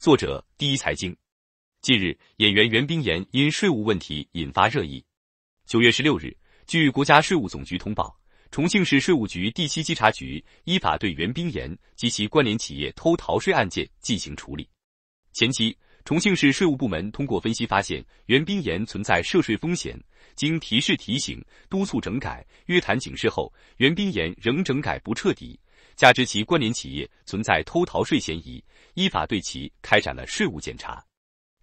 作者第一财经。近日，演员袁冰妍因税务问题引发热议。九月十六日，据国家税务总局通报，重庆市税务局第七稽查局依法对袁冰妍及其关联企业偷逃税案件进行处理。前期，重庆市税务部门通过分析发现袁冰妍存在涉税风险，经提示、提醒、督促整改、约谈警示后，袁冰妍仍整改不彻底。加之其关联企业存在偷逃税嫌疑，依法对其开展了税务检查。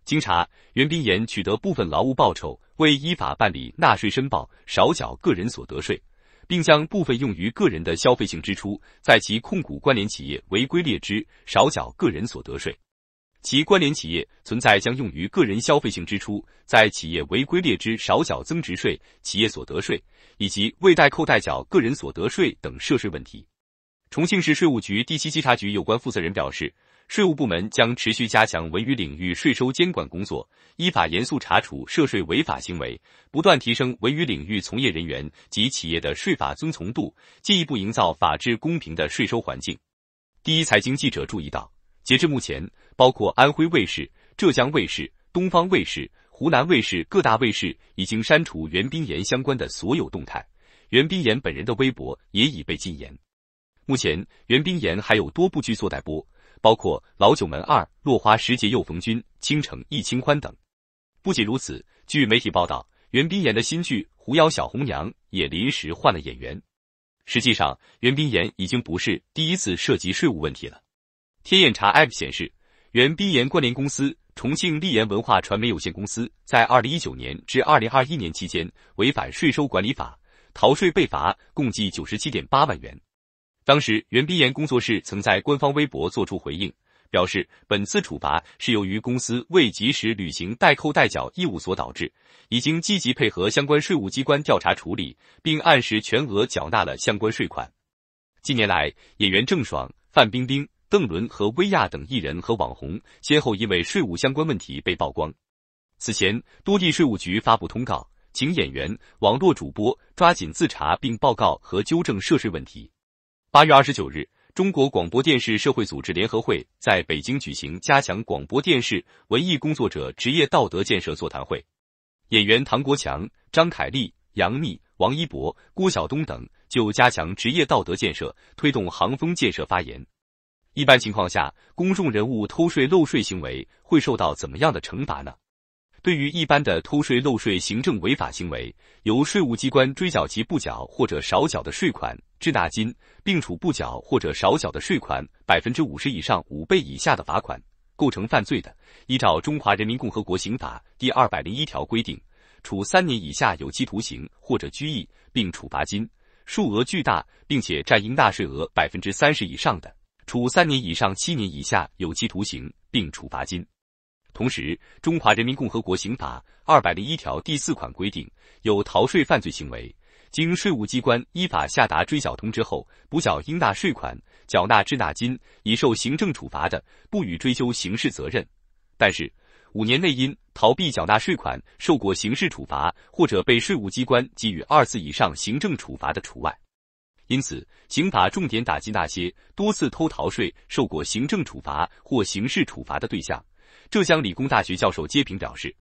经查，袁冰岩取得部分劳务报酬未依法办理纳税申报，少缴个人所得税，并将部分用于个人的消费性支出在其控股关联企业违规列支，少缴个人所得税。其关联企业存在将用于个人消费性支出在企业违规列支，少缴增值税、企业所得税以及未代扣代缴个人所得税等涉税问题。重庆市税务局第七稽查局有关负责人表示，税务部门将持续加强文娱领域税收监管工作，依法严肃查处涉税违法行为，不断提升文娱领域从业人员及企业的税法遵从度，进一步营造法治公平的税收环境。第一财经记者注意到，截至目前，包括安徽卫视、浙江卫视、东方卫视、湖南卫视各大卫视已经删除袁冰妍相关的所有动态，袁冰妍本人的微博也已被禁言。目前，袁冰妍还有多部剧作待播，包括《老九门二》《落花时节又逢君》《倾城亦清欢》等。不仅如此，据媒体报道，袁冰妍的新剧《狐妖小红娘》也临时换了演员。实际上，袁冰妍已经不是第一次涉及税务问题了。天眼查 App 显示，袁冰妍关联公司重庆立言文化传媒有限公司在2019年至2021年期间违反税收管理法，逃税被罚共计97.8万元。当时，袁冰妍工作室曾在官方微博作出回应，表示本次处罚是由于公司未及时履行代扣代缴义务所导致，已经积极配合相关税务机关调查处理，并按时全额缴纳了相关税款。近年来，演员郑爽、范冰冰、邓伦和薇娅等艺人和网红先后因为税务相关问题被曝光。此前，多地税务局发布通告，请演员、网络主播抓紧自查并报告和纠正涉税问题。八月二十九日，中国广播电视社会组织联合会在北京举行加强广播电视文艺工作者职业道德建设座谈会。演员唐国强、张凯丽、杨幂、王一博、郭晓东等就加强职业道德建设、推动行风建设发言。一般情况下，公众人物偷税漏税行为会受到怎么样的惩罚呢？对于一般的偷税漏税行政违法行为，由税务机关追缴其不缴或者少缴的税款。滞纳金，并处不缴或者少缴的税款百分之五十以上五倍以下的罚款。构成犯罪的，依照《中华人民共和国刑法》第二百零一条规定，处三年以下有期徒刑或者拘役，并处罚金；数额巨大并且占应纳税额百分之三十以上的，处三年以上七年以下有期徒刑，并处罚金。同时，《中华人民共和国刑法》二百零一条第四款规定，有逃税犯罪行为。经税务机关依法下达追缴通知后，补缴应纳税款、缴纳滞纳金，已受行政处罚的，不予追究刑事责任。但是，五年内因逃避缴纳税款受过刑事处罚或者被税务机关给予二次以上行政处罚的除外。因此，刑法重点打击那些多次偷逃税、受过行政处罚或刑事处罚的对象。浙江理工大学教授揭平表示。